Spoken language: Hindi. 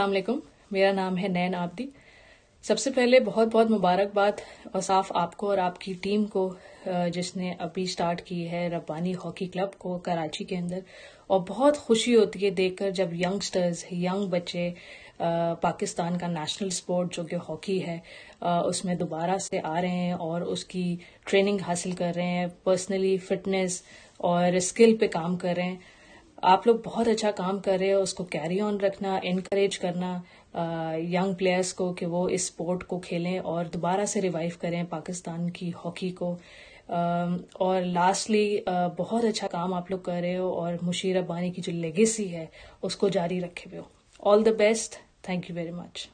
असलम मेरा नाम है नैन आबदी सबसे पहले बहुत बहुत मुबारकबाद साफ आपको और आपकी टीम को जिसने अभी स्टार्ट की है रब्बानी हॉकी क्लब को कराची के अंदर और बहुत खुशी होती है देखकर जब यंगस्टर्स यंग बच्चे पाकिस्तान का नेशनल स्पोर्ट जो कि हॉकी है उसमें दोबारा से आ रहे हैं और उसकी ट्रेनिंग हासिल कर रहे हैं पर्सनली फिटनेस और स्किल पे काम कर रहे हैं आप लोग बहुत अच्छा काम कर रहे हो उसको कैरी ऑन रखना इनक्रेज करना यंग प्लेयर्स को कि वो इस स्पोर्ट को खेलें और दोबारा से रिवाइव करें पाकिस्तान की हॉकी को और लास्टली बहुत अच्छा काम आप लोग कर रहे हो और मुशीर अब्बानी की जो लेगेसी है उसको जारी रखे हुए हो all the best thank you very much